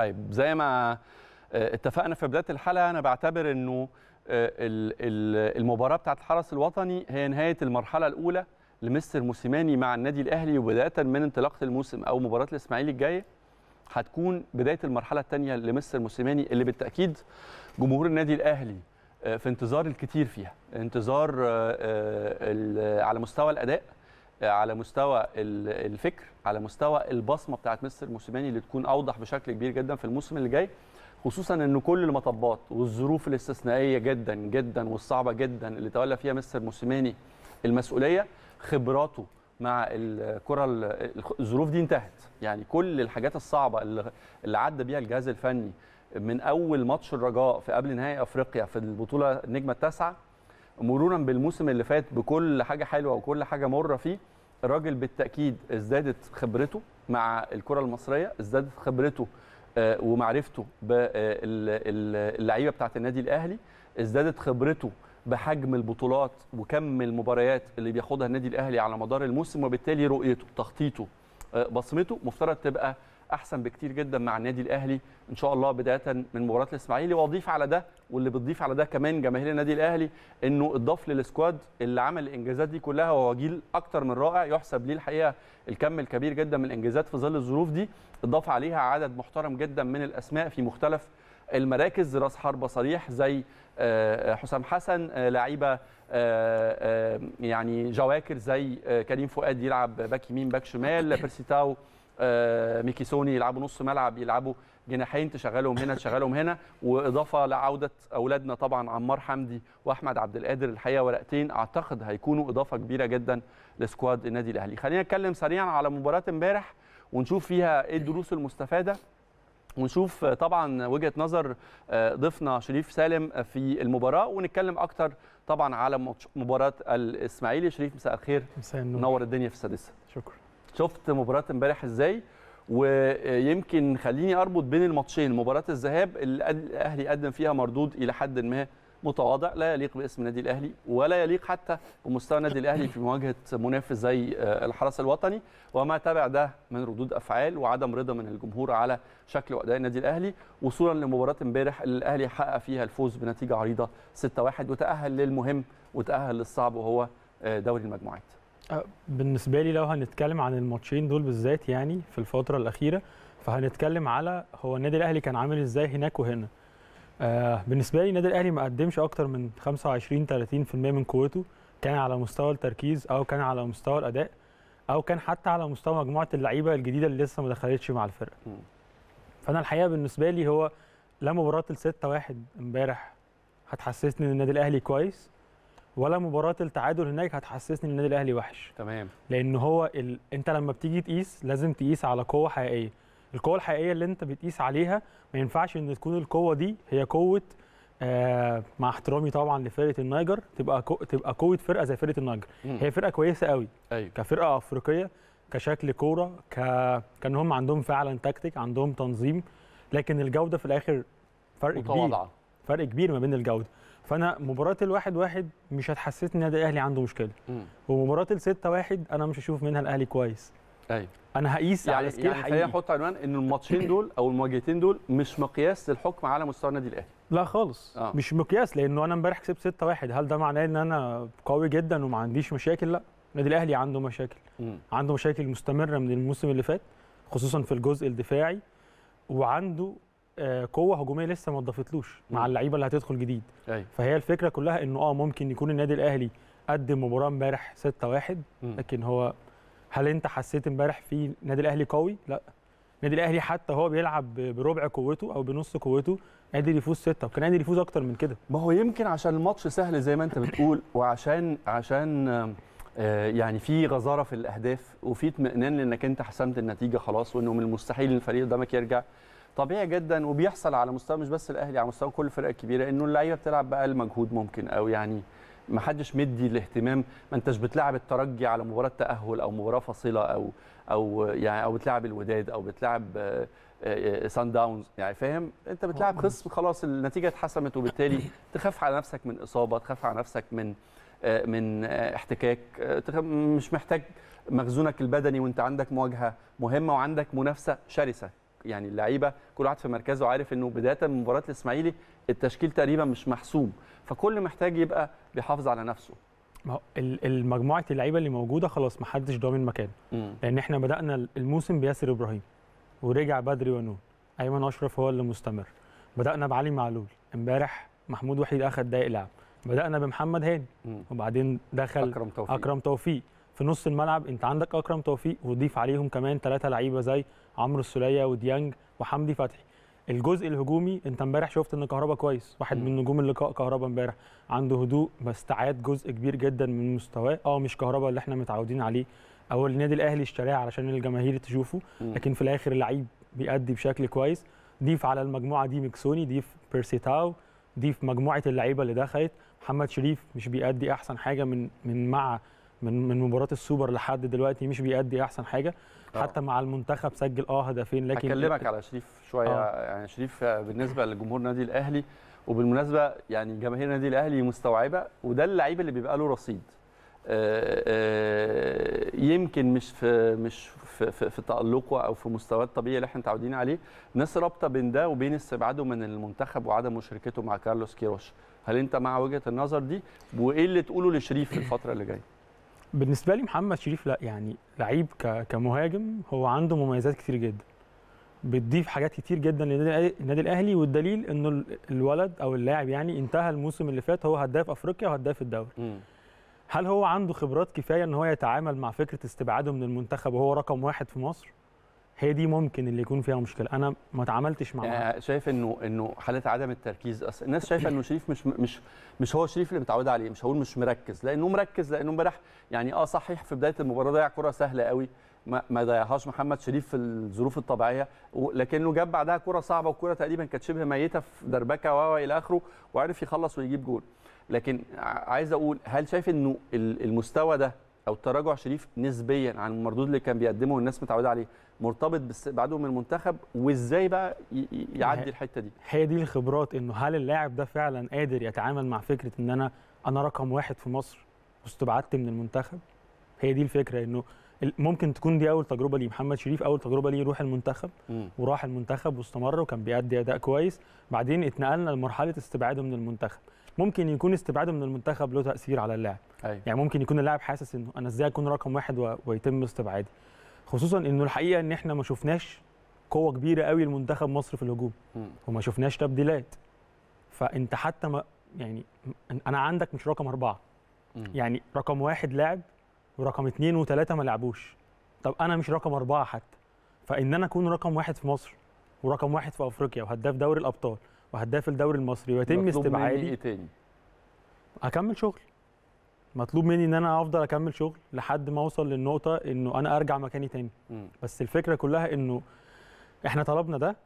طيب زي ما آه، اتفقنا في بدايه الحلقه انا بعتبر انه آه، المباراه بتاعت الحرس الوطني هي نهايه المرحله الاولى لمستر موسيماني مع النادي الاهلي وبدايه من انطلاقه الموسم او مباراه الاسماعيلي الجايه هتكون بدايه المرحله الثانيه لمستر موسيماني اللي بالتاكيد جمهور النادي الاهلي آه، في انتظار الكثير فيها انتظار على مستوى الاداء على مستوى الفكر على مستوى البصمه بتاعت مستر موسيماني اللي تكون اوضح بشكل كبير جدا في الموسم اللي جاي خصوصا ان كل المطبات والظروف الاستثنائيه جدا جدا والصعبه جدا اللي تولى فيها مستر موسيماني المسؤوليه خبراته مع الكره الظروف دي انتهت يعني كل الحاجات الصعبه اللي عدى بيها الجهاز الفني من اول ماتش الرجاء في قبل نهائي افريقيا في البطوله النجمه التاسعه مرورا بالموسم اللي فات بكل حاجه حلوه وكل حاجه مره فيه الراجل بالتاكيد ازدادت خبرته مع الكره المصريه ازدادت خبرته آه، ومعرفته باللعيبه آه، بتاعه النادي الاهلي ازدادت خبرته بحجم البطولات وكم المباريات اللي بياخدها النادي الاهلي على مدار الموسم وبالتالي رؤيته تخطيطه آه، بصمته مفترض تبقى احسن بكتير جدا مع النادي الاهلي ان شاء الله بدايه من مباراه الاسماعيلي واضيف على ده واللي بتضيف على ده كمان جماهير النادي الاهلي انه اضاف للسكواد اللي عمل الانجازات دي كلها وهو جيل اكتر من رائع يحسب ليه الحقيقه الكم الكبير جدا من الانجازات في ظل الظروف دي اضاف عليها عدد محترم جدا من الاسماء في مختلف المراكز راس حربه صريح زي آه، آه، حسام حسن آه، لعيبه يعني جواكر زي كريم فؤاد يلعب باك يمين باك شمال بيرسي تاو آه، ميكيسوني يلعبوا نص ملعب يلعبوا جناحين تشغلهم هنا تشغلهم هنا واضافه لعوده اولادنا طبعا عمار حمدي واحمد عبد القادر الحقيقه ورقتين اعتقد هيكونوا اضافه كبيره جدا لسكواد النادي الاهلي خلينا نتكلم سريعا على مباراه امبارح ونشوف فيها ايه الدروس المستفاده ونشوف طبعا وجهه نظر آه، ضيفنا شريف سالم في المباراه ونتكلم اكتر طبعا على مباراه الاسماعيلي شريف مساء الخير مساء النور نور الدنيا في السادسه شكرا شفت مباراه امبارح ازاي ويمكن خليني اربط بين الماتشين مباراه الذهاب اللي الاهلي قدم فيها مردود الى حد ما متواضع لا يليق باسم النادي الاهلي ولا يليق حتى بمستوى النادي الاهلي في مواجهه منافس زي آه، الحرس الوطني وما تبع ده من ردود افعال وعدم رضا من الجمهور على شكل واداء النادي الاهلي وصولا لمباراه امبارح اللي الاهلي حقق فيها الفوز بنتيجه عريضه 6-1 وتاهل للمهم وتاهل للصعب وهو آه، دوري المجموعات أه، بالنسبه لي لو هنتكلم عن الماتشين دول بالذات يعني في الفتره الاخيره فهنتكلم على هو النادي الاهلي كان عامل ازاي هناك وهنا آه بالنسبه لي النادي الاهلي ما قدمش اكتر من 25 30% من قوته كان على مستوى التركيز او كان على مستوى الاداء او كان حتى على مستوى مجموعه اللعيبه الجديده اللي لسه ما دخلتش مع الفرقه فانا الحقيقه بالنسبه لي هو لا مباراه ال 6 1 امبارح هتحسسني ان النادي الاهلي كويس ولا مباراه التعادل هناك هتحسسني ان النادي الاهلي وحش تمام لان هو ال... انت لما بتيجي تقيس لازم تقيس على قوه حقيقيه القوه الحقيقيه اللي انت بتقيس عليها ما ينفعش ان تكون القوه دي هي قوه آه مع احترامي طبعا لفرقه النيجر تبقى كو... تبقى قوه فرقه زي فرقه النيجر هي فرقه كويسه قوي أيوه. كفرقه افريقيه كشكل كوره ك... كان هم عندهم فعلا تكتيك عندهم تنظيم لكن الجوده في الاخر فرق متواضعة. كبير فرق كبير ما بين الجوده فانا مباراه الواحد واحد مش هتحسسني ان النادي الاهلي عنده مشكله مم. ومباراه الستة واحد انا مش هشوف منها الاهلي كويس ايوه انا هقيس يعني على سكيل يعني حقيقي احط عنوان ان الماتشين دول او المواجهتين دول مش مقياس للحكم على مستوى النادي الاهلي لا خالص آه. مش مقياس لانه انا امبارح كسبت 6 1 هل ده معناه ان انا قوي جدا وما عنديش مشاكل لا النادي الاهلي عنده مشاكل م. عنده مشاكل مستمره من الموسم اللي فات خصوصا في الجزء الدفاعي وعنده آه، قوه هجوميه لسه ما اضافتلوش مع اللعيبه اللي هتدخل جديد أي. أيوة. فهي الفكره كلها انه اه ممكن يكون النادي الاهلي قدم مباراه امبارح 6-1 لكن هو هل انت حسيت امبارح في النادي الاهلي قوي لا النادي الاهلي حتى هو بيلعب بربع قوته او بنص قوته قادر يفوز سته وكان قادر يفوز اكتر من كده ما هو يمكن عشان الماتش سهل زي ما انت بتقول وعشان عشان آه، يعني في غزاره في الاهداف وفي اطمئنان لانك انت حسمت النتيجه خلاص وانه من المستحيل الفريق قدامك يرجع طبيعي جدا وبيحصل على مستوى مش بس الاهلي على مستوى كل الفرق الكبيره انه اللعيبه بتلعب باقل مجهود ممكن او يعني ما حدش مدي الاهتمام ما انتش بتلعب الترجي على مباراه تاهل او مباراه فاصله او او يعني او بتلعب الوداد او بتلعب سان آه، داونز آه، آه، يعني فاهم انت بتلعب خصم خلاص النتيجه اتحسمت وبالتالي تخاف على نفسك من اصابه تخاف على نفسك من من احتكاك مش محتاج مخزونك البدني وانت عندك مواجهه مهمه وعندك منافسه شرسه يعني اللعيبه كل واحد في مركزه عارف انه بدايه من مباراه الاسماعيلي التشكيل تقريبا مش محسوم فكل محتاج يبقى بيحافظ على نفسه ما هو المجموعه اللعيبه اللي موجوده خلاص ما حدش ضامن مكانه لان احنا بدانا الموسم بياسر ابراهيم ورجع بدري ونون ايمن اشرف هو اللي مستمر بدانا بعلي معلول امبارح محمود وحيد اخذ دقايق لعب بدانا بمحمد هاني وبعدين دخل اكرم توفيق, أكرم توفيق. في نص الملعب انت عندك اكرم توفيق وضيف عليهم كمان ثلاثه لعيبه زي عمرو السوليه وديانج وحمدي فتحي الجزء الهجومي انت امبارح شفت ان كهربا كويس واحد م. من نجوم اللقاء كهربا امبارح عنده هدوء مستعاد جزء كبير جدا من مستواه اه مش كهربا اللي احنا متعودين عليه او النادي الاهلي اشتراه علشان الجماهير تشوفه لكن في الاخر اللعيب بيأدي بشكل كويس ضيف على المجموعه دي مكسوني ضيف بيرسيتاو ضيف مجموعه اللعيبه اللي دخلت محمد شريف مش بيأدي احسن حاجه من من مع من من مباراه السوبر لحد دلوقتي مش بيأدي احسن حاجه طبعا. حتى مع المنتخب سجل اه هدفين لكن اكلمك على شريف شويه آه. يعني شريف آه، بالنسبه لجمهور النادي الاهلي وبالمناسبه يعني جماهير النادي الاهلي مستوعبه وده اللعيب اللي بيبقى له رصيد آآ آه، آآ آه، يمكن مش في مش في, في, في تالقه او في مستواه الطبيعي اللي احنا متعودين عليه ناس رابطه بين ده وبين استبعاده من المنتخب وعدم مشاركته مع كارلوس كيروش هل انت مع وجهه النظر دي وايه اللي تقوله لشريف في الفتره اللي جايه بالنسبه لي محمد شريف لا يعني لعيب كمهاجم هو عنده مميزات كتير جدا بتضيف حاجات كتير جدا للنادي الاهلي والدليل انه الولد او اللاعب يعني انتهى الموسم اللي فات هو هداف افريقيا وهداف الدوري هل هو عنده خبرات كفايه ان هو يتعامل مع فكره استبعاده من المنتخب وهو رقم واحد في مصر هي دي ممكن اللي يكون فيها مشكله انا ما اتعاملتش مع يعني شايف انه انه حاله عدم التركيز اصل الناس شايفه انه شريف مش مش مش هو شريف اللي متعود عليه مش هقول مش مركز لانه مركز لانه امبارح يعني اه صحيح في بدايه المباراه ضيع كره سهله قوي ما, ما ضيعهاش محمد شريف في الظروف الطبيعيه لكنه جاب بعدها كره صعبه وكره تقريبا كانت شبه ميته في دربكه و الى اخره وعرف يخلص ويجيب جول لكن عايز اقول هل شايف انه المستوى ده او تراجع شريف نسبيا عن المردود اللي كان بيقدمه والناس متعوده عليه مرتبط باستبعاده من المنتخب وازاي بقى يعدي الحته دي هي دي الخبرات انه هل اللاعب ده فعلا قادر يتعامل مع فكره ان انا انا رقم واحد في مصر واستبعدت من المنتخب هي دي الفكره انه ممكن تكون دي اول تجربه ليه محمد شريف اول تجربه ليه يروح المنتخب وراح المنتخب واستمر وكان بيأدي اداء كويس بعدين اتنقلنا لمرحله استبعاده من المنتخب ممكن يكون استبعاده من المنتخب له تاثير على اللاعب أيوة. يعني ممكن يكون اللاعب حاسس انه انا ازاي اكون رقم واحد و... ويتم استبعادي خصوصا انه الحقيقه ان احنا ما شفناش قوه كبيره قوي لمنتخب مصر في الهجوم م. وما شفناش تبديلات فانت حتى ما يعني انا عندك مش رقم اربعه م. يعني رقم واحد لاعب ورقم اثنين وثلاثه ما لعبوش طب انا مش رقم اربعه حتى فان انا اكون رقم واحد في مصر ورقم واحد في افريقيا وهداف دوري الابطال وهداف الدوري المصري ويتم استبعادي ايه تاني؟ اكمل شغل مطلوب مني ان انا افضل اكمل شغل لحد ما اوصل للنقطه انه انا ارجع مكاني تاني بس الفكره كلها انه احنا طلبنا ده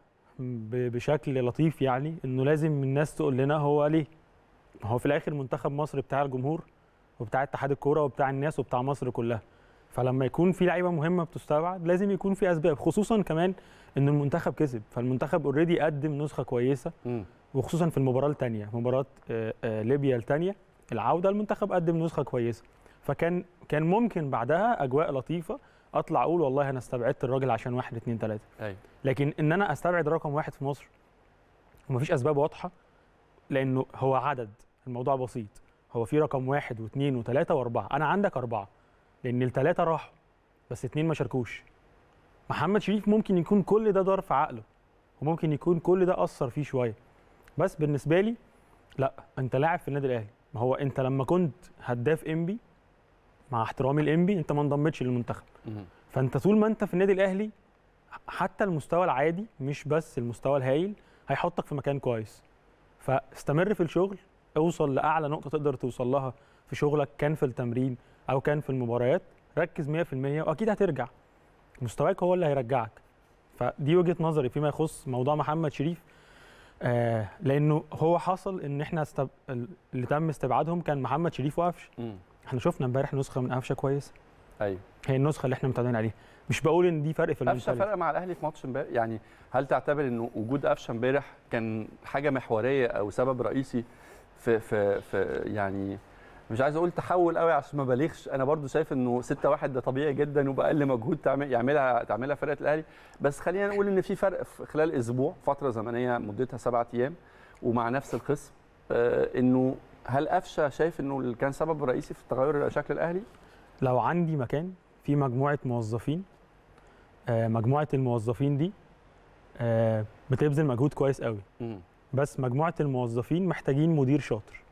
بشكل لطيف يعني انه لازم الناس تقول لنا هو ليه هو في الاخر منتخب مصر بتاع الجمهور وبتاع اتحاد الكوره وبتاع الناس وبتاع مصر كلها فلما يكون في لعيبه مهمه بتستبعد لازم يكون في اسباب خصوصا كمان ان المنتخب كسب فالمنتخب اوريدي قدم نسخه كويسه وخصوصا في المباراه الثانيه مباراه آه، آه، ليبيا الثانيه العوده المنتخب قدم نسخه كويسه فكان كان ممكن بعدها اجواء لطيفه اطلع اقول والله انا استبعدت الراجل عشان واحد اثنين ثلاثه أيوة. لكن ان انا استبعد رقم واحد في مصر ومفيش اسباب واضحه لانه هو عدد الموضوع بسيط هو في رقم واحد واثنين وثلاثه واربعه انا عندك اربعه لان الثلاثه راحوا بس اتنين ما شاركوش محمد شريف ممكن يكون كل ده دار في عقله وممكن يكون كل ده اثر فيه شويه بس بالنسبه لي لا انت لاعب في النادي الاهلي ما هو انت لما كنت هداف انبي مع احترامي لانبي انت ما انضمتش للمنتخب فانت طول ما انت في النادي الاهلي حتى المستوى العادي مش بس المستوى الهايل هيحطك في مكان كويس فاستمر في الشغل اوصل لاعلى نقطه تقدر توصل لها في شغلك كان في التمرين او كان في المباريات ركز 100% واكيد هترجع مستواك هو اللي هيرجعك فدي وجهه نظري فيما يخص موضوع محمد شريف آه لانه هو حصل ان احنا استب... اللي تم استبعادهم كان محمد شريف وقفش احنا شفنا امبارح نسخه من قفشه كويسه ايوه هي النسخه اللي احنا متعودين عليها مش بقول ان دي فرق في المنتاليتي قفشه فرق مع الاهلي في ماتش امبارح يعني هل تعتبر ان وجود قفشه امبارح كان حاجه محوريه او سبب رئيسي في في في يعني مش عايز اقول تحول قوي عشان ما بالغش انا برضو شايف انه 6 1 ده طبيعي جدا وباقل مجهود تعمل يعملها تعملها فرقه الاهلي بس خلينا نقول ان في فرق في خلال اسبوع فتره زمنيه مدتها سبعة ايام ومع نفس الخصم آه انه هل قفشه شايف انه كان سبب رئيسي في تغير شكل الاهلي؟ لو عندي مكان في مجموعه موظفين آه مجموعه الموظفين دي آه بتبذل مجهود كويس قوي بس مجموعه الموظفين محتاجين مدير شاطر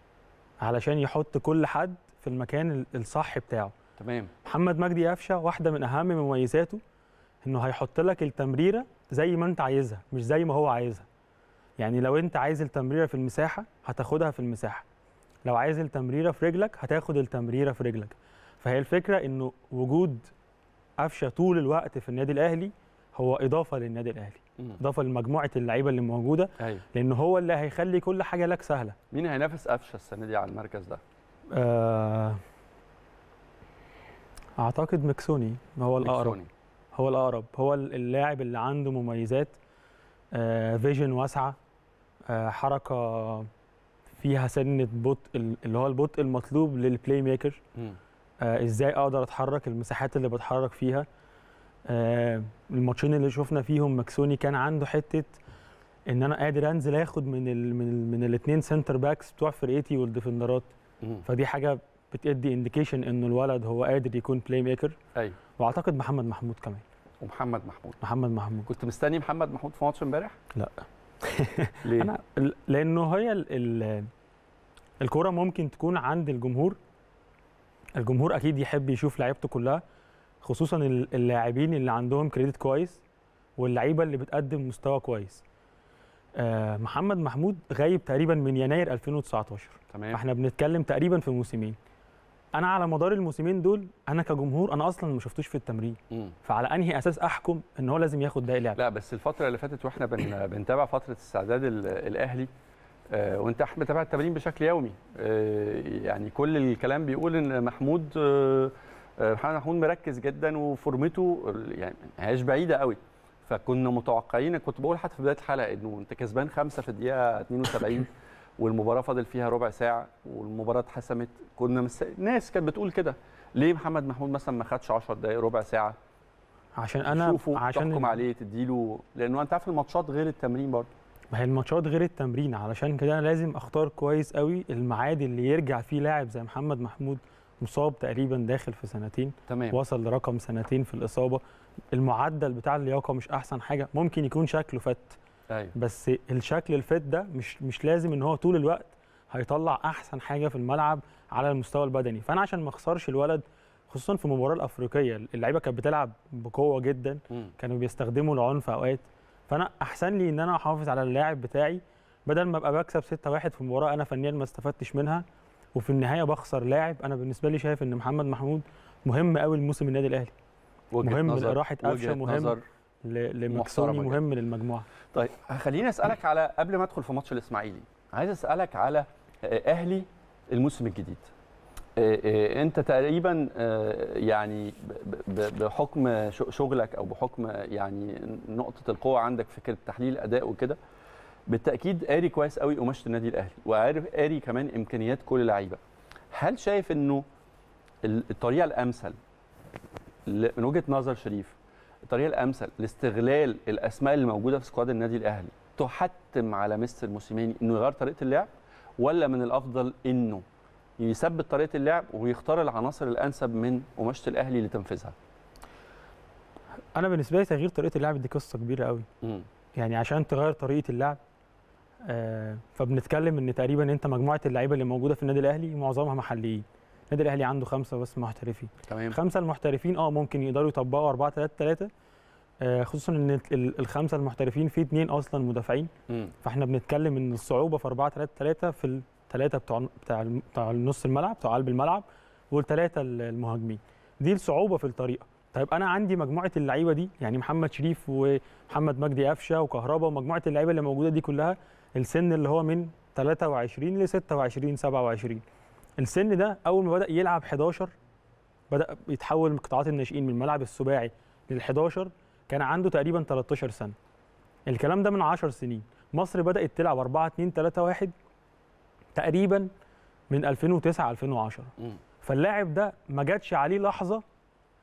علشان يحط كل حد في المكان الصح بتاعه تمام محمد مجدي قفشه واحده من اهم مميزاته انه هيحط لك التمريره زي ما انت عايزها مش زي ما هو عايزها يعني لو انت عايز التمريره في المساحه هتاخدها في المساحه لو عايز التمريره في رجلك هتاخد التمريره في رجلك فهي الفكره انه وجود قفشه طول الوقت في النادي الاهلي هو اضافه للنادي الاهلي اضافه لمجموعه اللعيبه اللي موجوده أيوة. لان هو اللي هيخلي كل حاجه لك سهله مين هينافس قفشه السنه دي على المركز ده آه اعتقد مكسوني هو الاقرب مكسوني. هو الاقرب هو اللاعب اللي عنده مميزات آه فيجن واسعه آه حركه فيها سنه بطء اللي هو البطء المطلوب للبلاي ميكر آه ازاي اقدر اتحرك المساحات اللي بتحرك فيها آه، الماتشين اللي شفنا فيهم مكسوني كان عنده حته ان انا قادر انزل اخد من الـ من الـ من الاثنين سنتر باكس بتوع فرقتي والديفندرات فدي حاجه بتدي انديكيشن انه الولد هو قادر يكون بلاي ميكر ايوه واعتقد محمد محمود كمان ومحمد محمود محمد محمود كنت مستني محمد محمود في ماتش امبارح؟ لا ليه؟ أنا لانه هي الكوره ممكن تكون عند الجمهور الجمهور اكيد يحب يشوف لعيبته كلها خصوصا اللاعبين اللي عندهم كريدت كويس واللعيبه اللي بتقدم مستوى كويس آه، محمد محمود غايب تقريبا من يناير 2019 تمام احنا بنتكلم تقريبا في موسمين انا على مدار الموسمين دول انا كجمهور انا اصلا ما شفتوش في التمرين مم. فعلى انهي اساس احكم ان هو لازم ياخد ده لعب لا بس الفتره اللي فاتت واحنا بن... بنتابع فتره استعداد الاهلي آه وانت احمد التمرين بشكل يومي آه يعني كل الكلام بيقول ان محمود آه محمد محمود مركز جدا وفورمته يعني هياش بعيده قوي فكنا متوقعين كنت بقول حتى في بدايه الحلقه انه انت كسبان خمسه في الدقيقه 72 والمباراه فاضل فيها ربع ساعه والمباراه اتحسمت كنا مس... ناس كانت بتقول كده ليه محمد محمود مثلا ما خدش 10 دقائق ربع ساعه عشان انا تشوفه عشان تحكم عليه تديله لانه انت عارف الماتشات غير التمرين برضه ما هي الماتشات غير التمرين علشان كده انا لازم اختار كويس قوي الميعاد اللي يرجع فيه لاعب زي محمد محمود مصاب تقريبا داخل في سنتين تمام. وصل لرقم سنتين في الاصابه المعدل بتاع اللياقه مش احسن حاجه ممكن يكون شكله فت أيوة. بس الشكل الفت ده مش مش لازم ان هو طول الوقت هيطلع احسن حاجه في الملعب على المستوى البدني فانا عشان ما اخسرش الولد خصوصا في المباراه الافريقيه اللعيبه كانت بتلعب بقوه جدا م. كانوا بيستخدموا العنف اوقات فانا احسن لي ان انا احافظ على اللاعب بتاعي بدل ما ابقى بكسب 6 1 في مباراه انا فنيا ما استفدتش منها وفي النهايه بخسر لاعب انا بالنسبه لي شايف ان محمد محمود مهم قوي لموسم النادي الاهلي مهم لراحه قفشه مهم لمكسوني مهم للمجموعه طيب خليني اسالك على قبل ما ادخل في ماتش الاسماعيلي عايز اسالك على آه، اهلي الموسم الجديد آه، آه، انت تقريبا يعني بحكم شغلك او بحكم يعني نقطه القوه عندك فكره تحليل اداء وكده بالتاكيد قاري كويس قوي قماشه النادي الاهلي وعارف قاري كمان امكانيات كل لعيبه هل شايف انه الطريقه الامثل من وجهه نظر شريف الطريقه الامثل لاستغلال الاسماء اللي موجوده في سكواد النادي الاهلي تحتم على مستر موسيماني انه يغير طريقه اللعب ولا من الافضل انه يثبت طريقه اللعب ويختار العناصر الانسب من قماشه الاهلي لتنفيذها انا بالنسبه لي تغيير طريقه اللعب دي قصه كبيره قوي م. يعني عشان تغير طريقه اللعب آه، فبنتكلم ان تقريبا انت مجموعه اللعيبه اللي موجوده في النادي الاهلي معظمها محليين النادي الاهلي عنده خمسه بس محترفين تمام خمسه المحترفين اه ممكن يقدروا يطبقوا 4 3 3 خصوصا ان الخمسه المحترفين في اثنين اصلا مدافعين فاحنا بنتكلم ان الصعوبه في 4 3 3 في الثلاثه بتوع بتاع بتاع نص الملعب بتوع قلب الملعب والثلاثه المهاجمين دي الصعوبه في الطريقه طيب انا عندي مجموعه اللعيبه دي يعني محمد شريف ومحمد مجدي قفشه وكهربا ومجموعه اللعيبه اللي موجوده دي كلها السن اللي هو من 23 ل 26 27 السن ده اول ما بدا يلعب 11 بدا يتحول من قطاعات الناشئين من الملعب السباعي لل 11 كان عنده تقريبا 13 سنه الكلام ده من 10 سنين مصر بدات تلعب 4 2 3 1 تقريبا من 2009 2010 فاللاعب ده ما جاتش عليه لحظه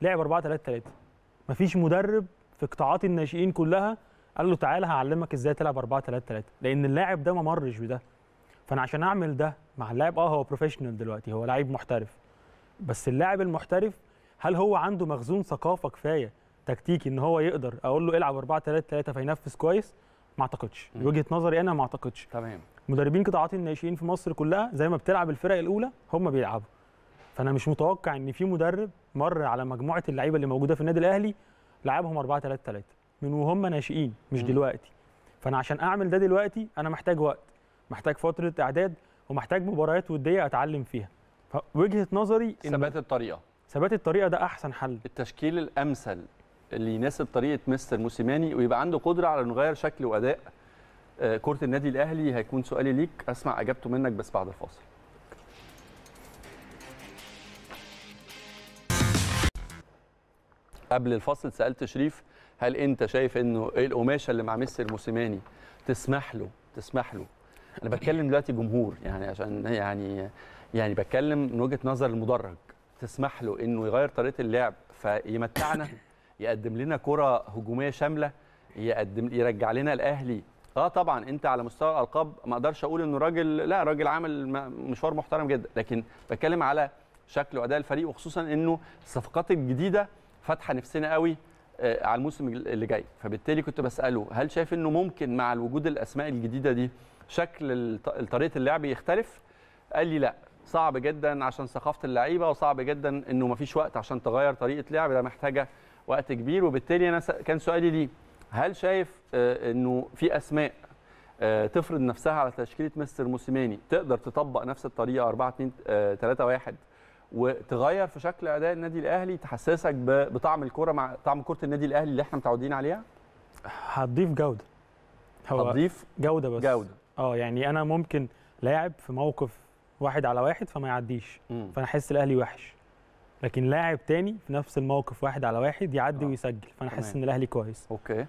لعب 4 3 3 مفيش مدرب في قطاعات الناشئين كلها قال له تعالى هعلمك ازاي تلعب 4 3 3 لان اللاعب ده ما مرش بده فانا عشان اعمل ده مع اللاعب اه هو بروفيشنال دلوقتي هو لعيب محترف بس اللاعب المحترف هل هو عنده مخزون ثقافه كفايه تكتيكي ان هو يقدر اقول له العب 4 3 3 فينفذ كويس ما اعتقدش وجهه نظري انا ما اعتقدش تمام مدربين قطاعات الناشئين في مصر كلها زي ما بتلعب الفرق الاولى هم بيلعبوا فانا مش متوقع ان في مدرب مر على مجموعه اللعيبه اللي موجوده في النادي الاهلي لعبهم 4 3 3 من وهم ناشئين مش دلوقتي فانا عشان اعمل ده دلوقتي انا محتاج وقت محتاج فتره اعداد ومحتاج مباريات وديه اتعلم فيها فوجهه نظري إن ثبات الطريقه ثبات الطريقه ده احسن حل التشكيل الامثل اللي يناسب طريقه مستر موسيماني ويبقى عنده قدره على انه يغير شكل واداء آه، كره النادي الاهلي هيكون سؤالي ليك اسمع اجابته منك بس بعد الفاصل قبل الفاصل سالت شريف هل انت شايف انه ايه القماشه اللي مع ميسي الموسيماني تسمح له تسمح له انا بتكلم دلوقتي جمهور يعني عشان يعني يعني بتكلم من وجهه نظر المدرج تسمح له انه يغير طريقه اللعب فيمتعنا يقدم لنا كره هجوميه شامله يقدم يرجع لنا الاهلي اه طبعا انت على مستوى الالقاب ما اقدرش اقول انه راجل لا راجل عامل مشوار محترم جدا لكن بتكلم على شكل واداء الفريق وخصوصا انه الصفقات الجديده فاتحه نفسنا قوي آه، على الموسم اللي جاي فبالتالي كنت بساله هل شايف انه ممكن مع الوجود الاسماء الجديده دي شكل طريقه اللعب يختلف قال لي لا صعب جدا عشان ثقافه اللعيبه وصعب جدا انه ما فيش وقت عشان تغير طريقه لعب ده محتاجه وقت كبير وبالتالي انا كان سؤالي ليه هل شايف آه، انه في اسماء آه، تفرض نفسها على تشكيله مستر موسيماني تقدر تطبق نفس الطريقه 4 2 3 1 وتغير في شكل اداء النادي الاهلي تحسسك بطعم الكوره مع طعم كره النادي الاهلي اللي احنا متعودين عليها هتضيف جوده هو هتضيف جوده بس جوده اه يعني انا ممكن لاعب في موقف واحد على واحد فما يعديش م. فانا احس الاهلي وحش لكن لاعب تاني في نفس الموقف واحد على واحد يعدي آه. ويسجل فانا احس ان الاهلي كويس اوكي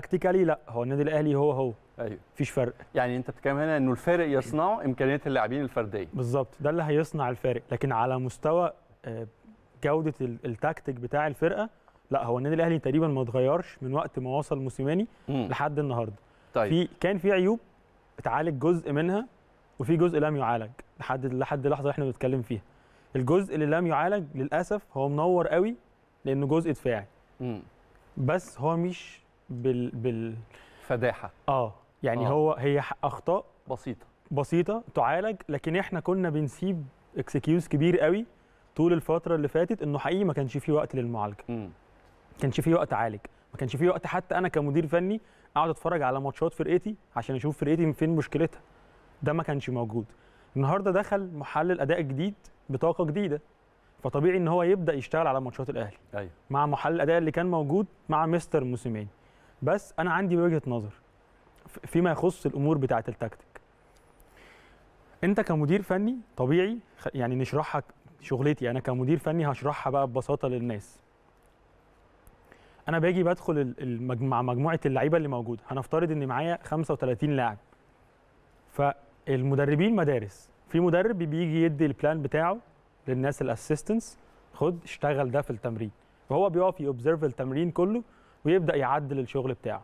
تكتيكالي لا هو النادي الاهلي هو هو ايوه مفيش فرق يعني انت بتتكلم هنا انه الفارق يصنعه امكانيات اللاعبين الفرديه بالظبط ده اللي هيصنع الفارق لكن على مستوى آه، جوده التكتيك بتاع الفرقه لا هو النادي الاهلي تقريبا ما اتغيرش من وقت ما وصل موسيماني لحد النهارده طيب في كان في عيوب اتعالج جزء منها وفي جزء لم يعالج لحد لحد اللحظه اللي احنا بنتكلم فيها الجزء اللي لم يعالج للاسف هو منور قوي لانه جزء دفاعي بس هو مش بال بال فداحه اه يعني آه. هو هي اخطاء بسيطه بسيطه تعالج لكن احنا كنا بنسيب اكسكيوز كبير قوي طول الفتره اللي فاتت انه حقيقي ما كانش فيه وقت للمعالجه ما كانش فيه وقت عالج ما كانش فيه وقت حتى انا كمدير فني اقعد اتفرج على ماتشات فرقتي عشان اشوف فرقتي فين مشكلتها ده ما كانش موجود النهارده دخل محلل اداء جديد بطاقه جديده فطبيعي ان هو يبدا يشتغل على ماتشات الاهلي أيوة. مع محلل الاداء اللي كان موجود مع مستر موسيماني بس انا عندي وجهه نظر فيما يخص الامور بتاعه التكتيك انت كمدير فني طبيعي يعني نشرحها شغلتي انا كمدير فني هشرحها بقى ببساطه للناس انا باجي بدخل مع مجموعه اللعيبه اللي موجوده هنفترض ان معايا 35 لاعب فالمدربين مدارس في مدرب بيجي يدي البلان بتاعه للناس الاسيستنس خد اشتغل ده في التمرين فهو بيقف يوبزرف التمرين كله ويبدا يعدل الشغل بتاعه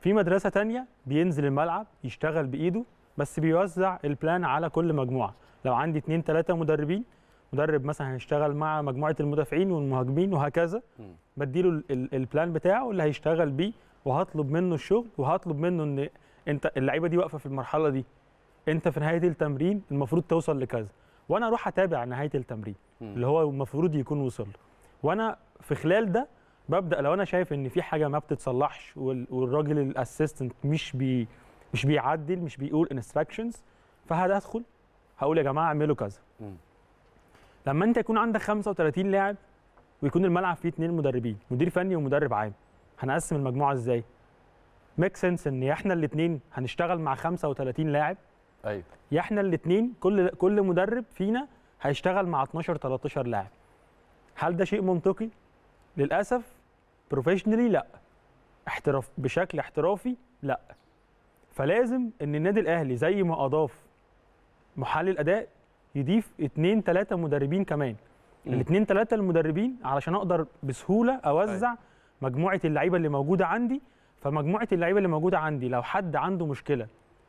في مدرسه تانية بينزل الملعب يشتغل بايده بس بيوزع البلان على كل مجموعه لو عندي اتنين تلاتة مدربين مدرب مثلا هيشتغل مع مجموعه المدافعين والمهاجمين وهكذا بديله البلان بتاعه اللي هيشتغل بيه وهطلب منه الشغل وهطلب منه ان انت اللعيبه دي واقفه في المرحله دي انت في نهايه التمرين المفروض توصل لكذا وانا اروح اتابع نهايه التمرين اللي هو المفروض يكون وصل وانا في خلال ده ببدا لو انا شايف ان في حاجه ما بتتصلحش والراجل الاسيستنت مش بي مش بيعدل مش بيقول انستراكشنز فهدخل هقول يا جماعه اعملوا كذا لما انت يكون عندك 35 لاعب ويكون الملعب فيه اثنين مدربين مدير فني ومدرب عام هنقسم المجموعه ازاي ميك سنس ان احنا الاثنين هنشتغل مع 35 لاعب ايوه يا احنا الاثنين كل كل مدرب فينا هيشتغل مع 12 13 لاعب هل ده شيء منطقي للاسف بروفيشنالي لا احتراف بشكل احترافي لا فلازم ان النادي الاهلي زي ما اضاف محلل اداء يضيف اثنين ثلاثه مدربين كمان الاثنين ثلاثه المدربين علشان اقدر بسهوله اوزع أي. أيوة. مجموعه اللعيبه اللي موجوده عندي فمجموعه اللعيبه اللي موجوده عندي لو حد عنده مشكله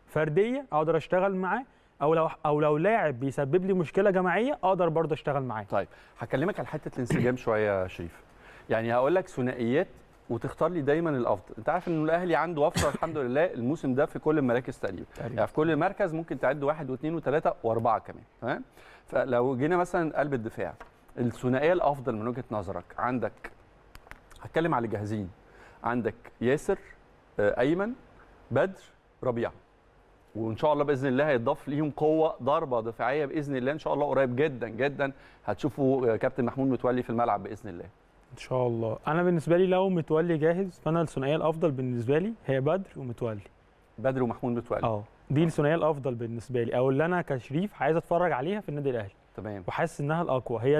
فرديه اقدر اشتغل معاه او لو او لو لاعب بيسبب لي مشكله جماعيه اقدر برضه اشتغل معاه طيب هكلمك على حته الانسجام شويه يا شريف يعني هقول لك ثنائيات وتختار لي دايما الافضل انت عارف ان الاهلي عنده وفره الحمد لله الموسم ده في كل المراكز تقريبا يعني في كل مركز ممكن تعد واحد واثنين وثلاثه واربعه كمان تمام فلو جينا مثلا قلب الدفاع الثنائيه الافضل من وجهه نظرك عندك هتكلم على الجاهزين عندك ياسر آه، ايمن بدر ربيع وان شاء الله باذن الله هيتضاف ليهم قوه ضربه دفاعيه باذن الله ان شاء الله قريب جدا جدا هتشوفوا كابتن محمود متولي في الملعب باذن الله ان شاء الله انا بالنسبه لي لو متولي جاهز فانا الثنائيه الافضل بالنسبه لي هي بدر ومتولي بدر ومحمود متولي اه دي آه. الثنائيه الافضل بالنسبه لي او اللي انا كشريف عايز اتفرج عليها في النادي الاهلي تمام وحاسس انها الاقوى هي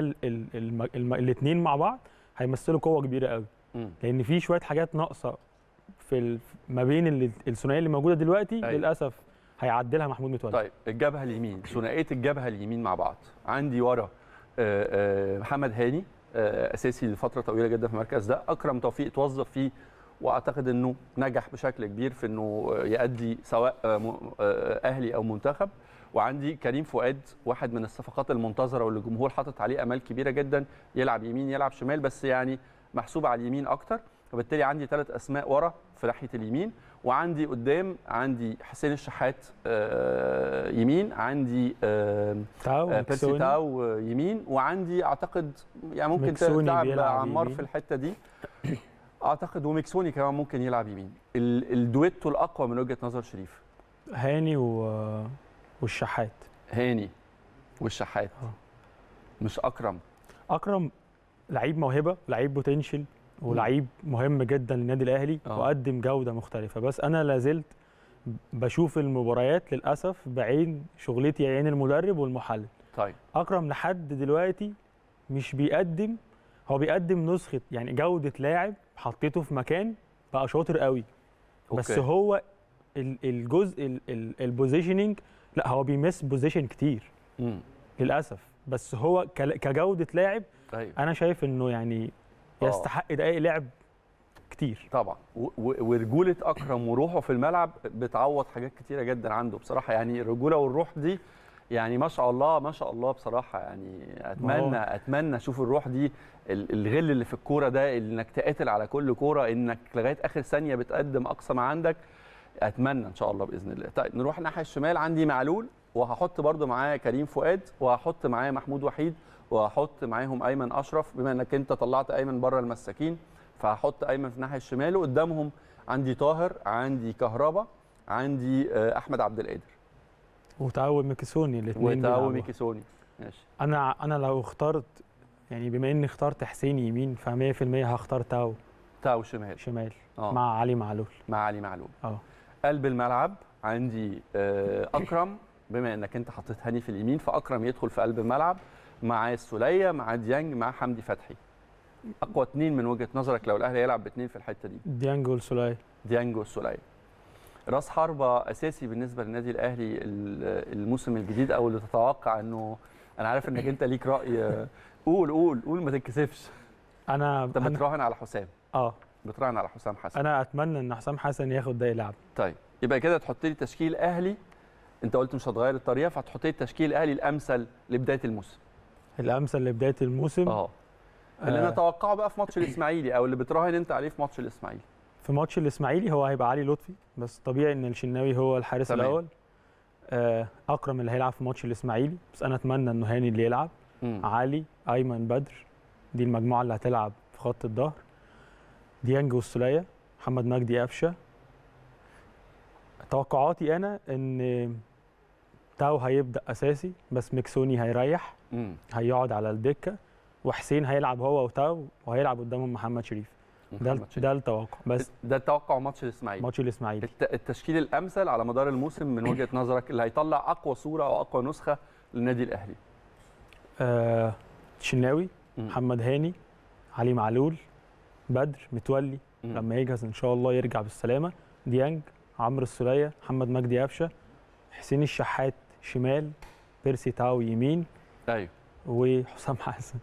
الاثنين مع بعض هيمثلوا قوه كبيره قوي لان في شويه حاجات ناقصه في ما بين الثنائيه اللي موجوده دلوقتي أيوة. للاسف هيعدلها محمود متولي طيب الجبهه اليمين ثنائيه الجبهه اليمين مع بعض عندي ورا آه، آه، محمد هاني آه، اساسي لفتره طويله جدا في المركز ده اكرم توفيق توظف فيه واعتقد انه نجح بشكل كبير في انه يؤدي سواء آه، آه، اهلي او منتخب وعندي كريم فؤاد واحد من الصفقات المنتظره واللي الجمهور حاطط عليه امال كبيره جدا يلعب يمين يلعب شمال بس يعني محسوب على اليمين اكتر فبالتالي عندي ثلاث اسماء ورا في ناحيه اليمين وعندي قدام عندي حسين الشحات آه، يمين عندي آه، تاو بيرسي آه، تاو يمين وعندي اعتقد يعني ممكن تلعب عمار في الحته دي اعتقد وميكسوني كمان ممكن يلعب يمين الدويتو الاقوى من وجهه نظر شريف هاني والشحات هاني والشحات مش اكرم اكرم لعيب موهبه لعيب بوتنشل ولعيب مهم جدا للنادي الاهلي أوه. وقدم جوده مختلفه بس انا لازلت بشوف المباريات للاسف بعين شغلتي عين المدرب والمحلل طيب اكرم لحد دلوقتي مش بيقدم هو بيقدم نسخه يعني جوده لاعب حطيته في مكان بقى شاطر قوي أوكي. بس هو الجزء البوزيشننج لا هو بيمس بوزيشن كتير م. للاسف بس هو كجوده لاعب طيب. انا شايف انه يعني آه. يستحق دقائق لعب كتير طبعا ورجوله اكرم وروحه في الملعب بتعوض حاجات كتيره جدا عنده بصراحه يعني الرجوله والروح دي يعني ما شاء الله ما شاء الله بصراحه يعني اتمنى أوه. اتمنى اشوف الروح دي الغل اللي في الكوره ده انك تقاتل على كل كوره انك لغايه اخر ثانيه بتقدم اقصى ما عندك اتمنى ان شاء الله باذن الله طيب نروح الناحيه الشمال عندي معلول وهحط برده معايا كريم فؤاد وهحط معايا محمود وحيد واحط معاهم ايمن اشرف بما انك انت طلعت ايمن بره المساكين فهحط ايمن في الناحيه الشمال وقدامهم عندي طاهر عندي كهربا عندي آه، احمد عبد القادر وتعاون ميكيسوني الاثنين وتعاون ميكيسوني ماشي انا انا لو اخترت يعني بما اني اخترت حسين يمين ف 100% هختار تاو تاو شمال شمال أوه. مع علي معلول مع علي معلول اه قلب الملعب عندي آه، اكرم بما انك انت حطيت هاني في اليمين فاكرم يدخل في قلب الملعب مع السوليه مع ديانج مع حمدي فتحي اقوى اثنين من وجهه نظرك لو الاهلي هيلعب باثنين في الحته دي ديانج والسوليه ديانج والسوليه راس حربه اساسي بالنسبه للنادي الاهلي الموسم الجديد او اللي تتوقع انه انا عارف انك انت ليك راي قول قول قول ما تتكسفش انا انت بتراهن على حسام اه بتراهن على حسام حسن انا اتمنى ان حسام حسن ياخد ده يلعب طيب يبقى كده تحط لي تشكيل اهلي انت قلت مش هتغير الطريقه فهتحط لي التشكيل الاهلي الامثل لبدايه الموسم الامثل لبدايه الموسم اه اللي انا آه. اتوقعه بقى في ماتش الاسماعيلي او اللي بتراهن انت عليه في ماتش الاسماعيلي في ماتش الاسماعيلي هو هيبقى علي لطفي بس طبيعي ان الشناوي هو الحارس تمام. الاول آه اكرم اللي هيلعب في ماتش الاسماعيلي بس انا اتمنى انه هاني اللي يلعب م. علي ايمن بدر دي المجموعه اللي هتلعب في خط الظهر ديانج والسوليه محمد مجدي قفشه توقعاتي انا ان تاو هيبدا اساسي بس ميكسوني هيريح مم. هيقعد على الدكه وحسين هيلعب هو وتاو وهيلعب قدامهم محمد شريف ده ده التوقع بس ده التوقع ماتش الاسماعيلي ماتش الاسماعيلي التشكيل الامثل على مدار الموسم من وجهه نظرك اللي هيطلع اقوى صوره واقوى نسخه للنادي الاهلي آه شناوي محمد هاني علي معلول بدر متولي مم. لما يجهز ان شاء الله يرجع بالسلامه ديانج عمرو السوليه محمد مجدي قفشه حسين الشحات شمال بيرسي تاو يمين ايوه وحسام حسن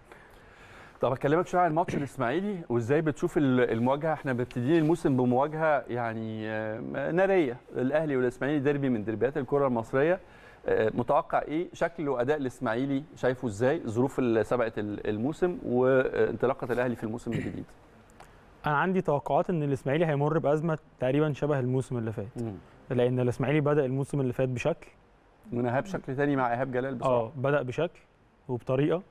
طب اكلمك شويه عن ماتش الاسماعيلي وازاي بتشوف المواجهه احنا مبتدئين الموسم بمواجهه يعني آه، ناريه الاهلي والاسماعيلي ديربي من ديربيات الكره المصريه آه، متوقع ايه شكل واداء الاسماعيلي شايفه ازاي ظروف سبعه الموسم وانطلاقه الاهلي في الموسم الجديد انا عندي توقعات ان الاسماعيلي هيمر بازمه تقريبا شبه الموسم اللي فات لان الاسماعيلي بدا الموسم اللي فات بشكل من ايهاب شكل تاني مع ايهاب جلال بصراحه اه بدا بشكل وبطريقه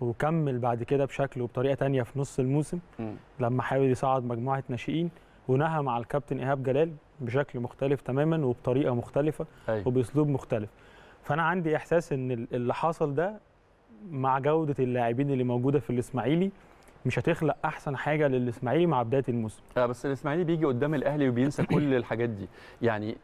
وكمل بعد كده بشكل وبطريقه تانية في نص الموسم م. لما حاول يصعد مجموعه ناشئين ونهى مع الكابتن ايهاب جلال بشكل مختلف تماما وبطريقه مختلفه أي. أيوه. وباسلوب مختلف فانا عندي احساس ان اللي حصل ده مع جوده اللاعبين اللي موجوده في الاسماعيلي مش هتخلق احسن حاجه للاسماعيلي مع بدايه الموسم اه بس الاسماعيلي بيجي قدام الاهلي وبينسى كل الحاجات دي يعني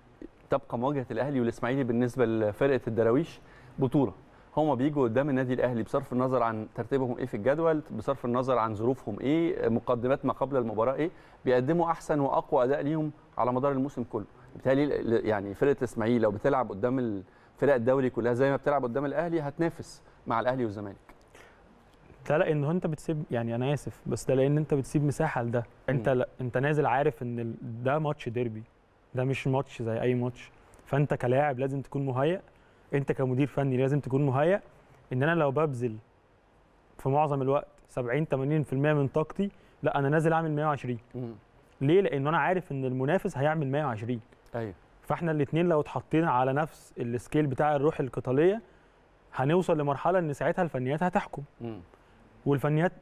تبقى مواجهه الاهلي والاسماعيلي بالنسبه لفرقه الدراويش بطوله هم بيجوا قدام النادي الاهلي بصرف النظر عن ترتيبهم ايه في الجدول بصرف النظر عن ظروفهم ايه مقدمات ما قبل المباراه ايه بيقدموا احسن واقوى اداء ليهم على مدار الموسم كله بالتالي يعني فرقه الاسماعيلي لو بتلعب قدام الفرق الدوري كلها زي ما بتلعب قدام الاهلي هتنافس مع الاهلي والزمالك لا لا ان انت بتسيب يعني انا اسف بس ده لان انت بتسيب مساحه لده انت لا انت نازل عارف ان ده ماتش ديربي ده مش ماتش زي اي ماتش فانت كلاعب لازم تكون مهيئ انت كمدير فني لازم تكون مهيأ ان انا لو ببذل في معظم الوقت 70 80% من طاقتي لا انا نازل اعمل 120 مم. ليه لان انا عارف ان المنافس هيعمل 120 ايوه فاحنا الاثنين لو اتحطينا على نفس السكيل بتاع الروح القتاليه هنوصل لمرحله ان ساعتها الفنيات هتحكم مم. والفنيات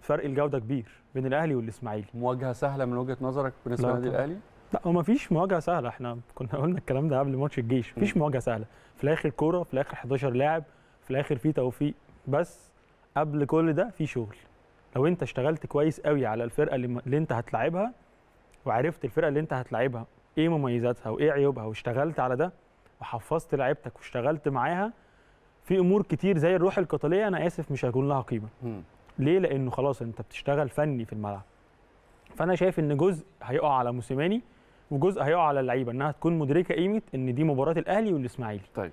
فرق الجوده كبير بين الاهلي والاسماعيلي مواجهه سهله من وجهه نظرك بالنسبه للنادي الاهلي لا هو مفيش مواجهه سهله احنا كنا قلنا الكلام ده قبل ماتش الجيش مفيش مواجهه سهله في الاخر كوره في الاخر 11 لاعب في الاخر في توفيق بس قبل كل ده في شغل لو انت اشتغلت كويس قوي على الفرقه اللي, اللي انت هتلاعبها وعرفت الفرقه اللي انت هتلاعبها ايه مميزاتها وايه عيوبها واشتغلت على ده وحفظت لعيبتك واشتغلت معاها في امور كتير زي الروح القتاليه انا اسف مش هيكون لها قيمه ليه لانه خلاص انت بتشتغل فني في الملعب فانا شايف ان جزء هيقع على موسيماني وجزء هيقع على اللعيبه انها تكون مدركه قيمه ان دي مباراه الاهلي والاسماعيلي طيب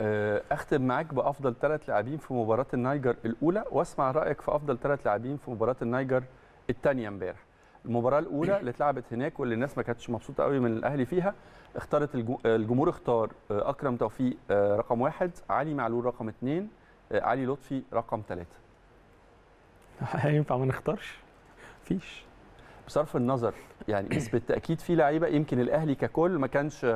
آه، اختم معاك بافضل ثلاث لاعبين في مباراه النايجر الاولى واسمع رايك في افضل ثلاث لاعبين في مباراه النايجر الثانيه امبارح المباراه الاولى اللي اتلعبت هناك واللي الناس ما كانتش مبسوطه قوي من الاهلي فيها اختارت الجمهور اختار آه، اكرم توفيق آه، رقم واحد علي معلول رقم اثنين علي لطفي رقم ثلاثه هينفع ما نختارش؟ مفيش بصرف النظر يعني بالتاكيد في لعيبه يمكن الاهلي ككل ما كانش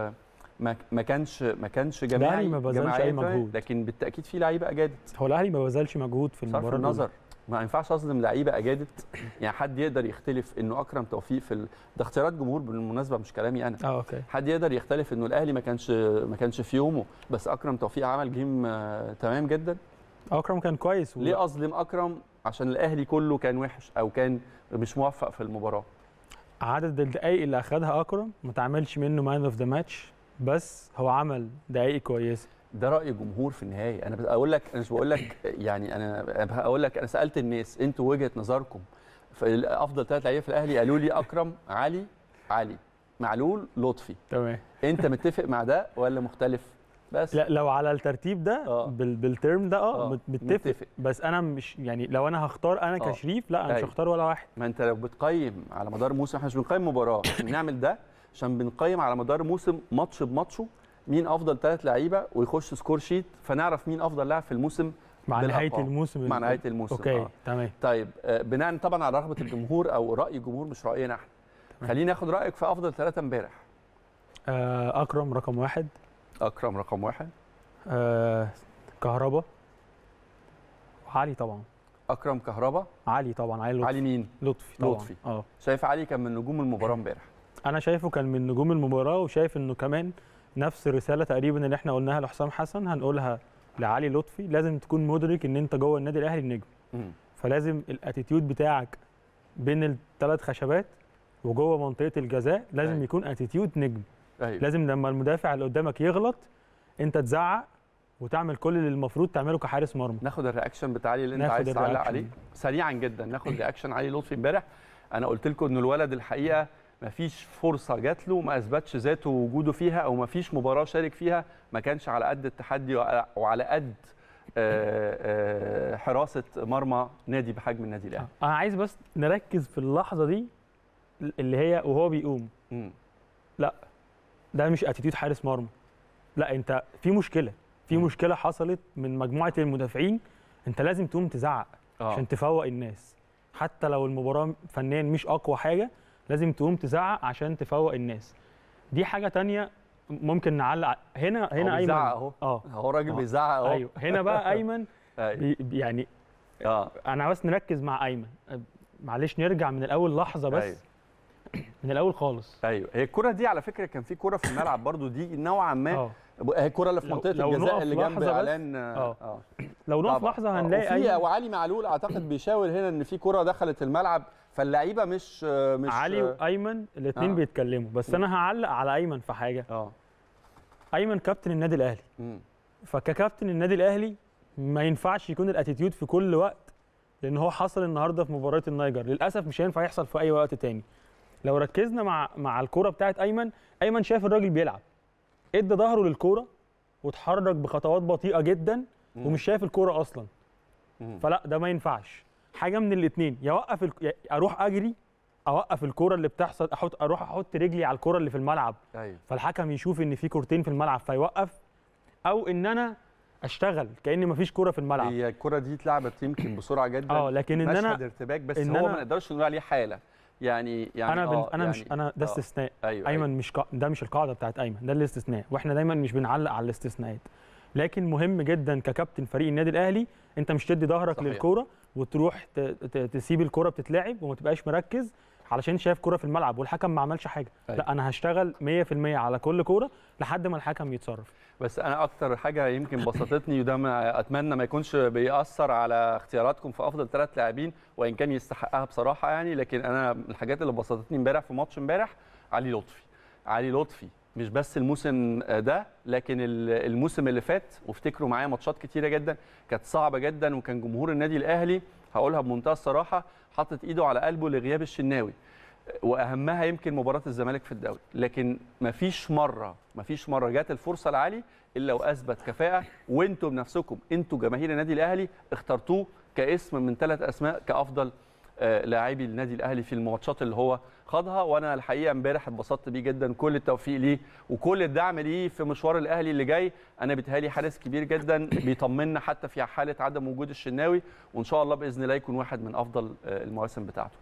ما كانش ما كانش جماعي ما بذلش اي مجهود لكن بالتاكيد في لعيبه اجادت هو الاهلي ما بذلش مجهود في المباراه بصرف النظر ما ينفعش اظلم لعيبه اجادت يعني حد يقدر يختلف انه اكرم توفيق في ال... ده اختيارات جمهور بالمناسبه مش كلامي انا آه، أوكي. حد يقدر يختلف انه الاهلي ما كانش ما كانش في يومه بس اكرم توفيق عمل جيم آه، تمام جدا اكرم كان كويس و... ليه اظلم اكرم عشان الاهلي كله كان وحش او كان مش موفق في المباراه عدد الدقائق اللي اخدها اكرم ما تعملش منه مان اوف ذا ماتش بس هو عمل دقائق كويسه ده راي الجمهور في النهايه انا بقول لك انا مش بقول لك يعني انا بقول لك انا سالت الناس انتوا وجهه نظركم افضل ثلاث لعيبه في الاهلي قالوا لي اكرم علي علي معلول لطفي تمام انت متفق مع ده ولا مختلف بس لا لو على الترتيب ده آه. بالترم ده اه, آه، متفق. متفق بس انا مش يعني لو انا هختار انا آه. كشريف لا انا مش طيب. هختار ولا واحد ما انت لو بتقيم على مدار موسم احنا مش بنقيم مباراه بنعمل ده عشان بنقيم على مدار موسم ماتش بماتشه مين افضل ثلاث لعيبه ويخش سكور شيت فنعرف مين افضل لاعب في الموسم مع نهايه الموسم مع نهايه الموسم اوكي آه. تمام طيب آه بناء طبعا على رغبه الجمهور او راي الجمهور مش راينا احنا خلينا ناخد رايك في افضل ثلاثه امبارح آه اكرم رقم واحد اكرم رقم واحد آه كهربا علي طبعا اكرم كهربا علي طبعا علي لطفي علي مين لطفي طبعا لطفي اه شايف علي كان من نجوم المباراه امبارح انا شايفه كان من نجوم المباراه وشايف انه كمان نفس الرساله تقريبا اللي احنا قلناها لحسام حسن هنقولها لعلي لطفي لازم تكون مدرك ان انت جوه النادي الاهلي النجم فلازم الاتيتيود بتاعك بين الثلاث خشبات وجوه منطقه الجزاء لازم يكون اتيتيود نجم أيوة. لازم لما المدافع اللي قدامك يغلط انت تزعق وتعمل كل اللي المفروض تعمله كحارس مرمى ناخد الرياكشن بتاع علي اللي انت عايز تعلق عليه سريعا جدا ناخد رياكشن علي لطفي امبارح انا قلت لكم ان الولد الحقيقه ما فيش فرصه جات له ما اثبتش ذاته ووجوده فيها او ما فيش مباراه شارك فيها ما كانش على قد التحدي وعلى قد آه، آه، حراسه مرمى نادي بحجم النادي الاهلي انا عايز بس نركز في اللحظه دي اللي هي وهو بيقوم لا ده مش اتيتيود حارس مرمى لا انت في مشكله في مشكله حصلت من مجموعه المدافعين انت لازم تقوم تزعق آه. عشان تفوق الناس حتى لو المباراه فنيا مش اقوى حاجه لازم تقوم تزعق عشان تفوق الناس دي حاجه تانية ممكن نعلق هنا هنا ايمن اهو اه هو راجل آه. بيزعق اهو ايوه هنا بقى ايمن أيوه. بي يعني اه انا بس نركز مع ايمن أه، معلش نرجع من الاول لحظه بس أيوه. من الاول خالص ايوه هي الكره دي على فكره كان في كره في الملعب برضو دي نوعا ما آه. هي الكره اللي في منطقه الجزاء اللي جنب اعلان آه. اه لو نقف لحظه هنلاقي اي أيوة. وعلي معلول اعتقد بيشاور هنا ان في كره دخلت الملعب فاللعيبه مش مش علي وايمن الاثنين آه. بيتكلموا بس انا هعلق على ايمن في حاجه اه ايمن كابتن النادي الاهلي فككابتن النادي الاهلي ما ينفعش يكون الاتيتيود في كل وقت لان هو حصل النهارده في مباراه النيجر للاسف مش هينفع يحصل في اي وقت تاني لو ركزنا مع مع الكوره بتاعت ايمن ايمن شاف الراجل بيلعب ادى ظهره للكوره واتحرك بخطوات بطيئه جدا ومش شايف الكوره اصلا فلا ده ما ينفعش حاجه من الاثنين يا اوقف ال... اروح اجري اوقف الكوره اللي بتحصل احط اروح احط رجلي على الكوره اللي في الملعب أيوة. فالحكم يشوف ان في كورتين في الملعب فيوقف او ان انا اشتغل كان مفيش كوره في الملعب هي الكوره دي اتلعبت يمكن بسرعه جدا اه لكن ان انا ارتباك بس إن هو أنا... ما نقدرش نقول عليه حاله يعني يعني انا آه، بن... انا يعني مش انا ده آه. استثناء أيوة, أيوه. ايمن أيوة. مش ق... ده مش القاعده بتاعت ايمن ده الاستثناء واحنا دايما مش بنعلق على الاستثناءات لكن مهم جدا ككابتن فريق النادي الاهلي انت مش تدي ظهرك للكوره وتروح ت... ت... تسيب الكوره بتتلعب وما تبقاش مركز علشان شايف كوره في الملعب والحكم ما عملش حاجه أيوة. لا انا هشتغل 100% على كل كوره لحد ما الحكم يتصرف بس انا اكتر حاجه يمكن بسطتني وده اتمنى ما يكونش بيأثر على اختياراتكم في افضل ثلاث لاعبين وان كان يستحقها بصراحه يعني لكن انا من الحاجات اللي بسطتني امبارح في ماتش امبارح علي لطفي علي لطفي مش بس الموسم ده لكن الموسم اللي فات وافتكروا معايا ماتشات كتيره جدا كانت صعبه جدا وكان جمهور النادي الاهلي هقولها بمنتهى الصراحه حطت ايده على قلبه لغياب الشناوي واهمها يمكن مباراه الزمالك في الدوري لكن مفيش مره مفيش مره جت الفرصه لعلي الا واثبت كفاءه وانتوا بنفسكم انتوا جماهير النادي الاهلي اخترتوه كاسم من ثلاث اسماء كافضل لاعبي النادي الاهلي في الماتشات اللي هو خاضها وانا الحقيقه امبارح اتبسطت بيه جدا كل التوفيق ليه وكل الدعم ليه في مشوار الاهلي اللي جاي انا بيتهيألي حارس كبير جدا بيطمنا حتى في حاله عدم وجود الشناوي وان شاء الله باذن الله يكون واحد من افضل آه، المواسم بتاعته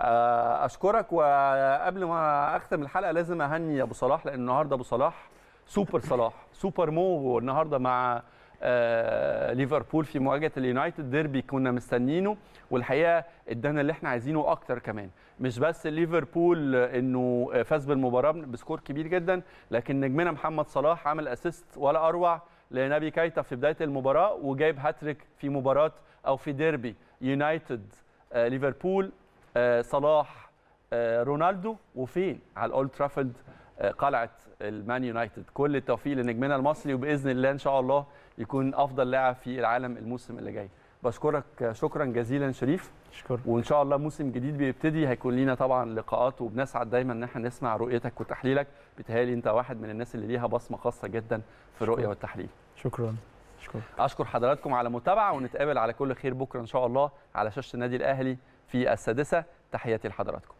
آه، اشكرك وقبل ما اختم الحلقه لازم اهني ابو صلاح لان النهارده ابو صلاح سوبر صلاح سوبر مو النهارده مع آه، ليفربول في مواجهه اليونايتد ديربي كنا مستنينه والحقيقه ادانا اللي احنا عايزينه اكتر كمان مش بس ليفربول انه فاز بالمباراه بسكور كبير جدا لكن نجمنا محمد صلاح عمل اسيست ولا اروع لنبي كايتا في بدايه المباراه وجايب هاتريك في مباراه او في ديربي يونايتد آه، ليفربول آه، صلاح رونالدو وفين على الاولد ترافلد قلعه المان يونايتد كل التوفيق لنجمنا المصري وباذن الله ان شاء الله يكون افضل لاعب في العالم الموسم اللي جاي بشكرك شكرا جزيلا شريف شكرا. وان شاء الله موسم جديد بيبتدي هيكون لينا طبعا لقاءات وبنسعد دايما ان احنا نسمع رؤيتك وتحليلك بتهالي انت واحد من الناس اللي ليها بصمه خاصه جدا في الرؤيه والتحليل شكرا شكرا اشكر حضراتكم على المتابعه ونتقابل على كل خير بكره ان شاء الله على شاشه النادي الاهلي في السادسه تحياتي لحضراتكم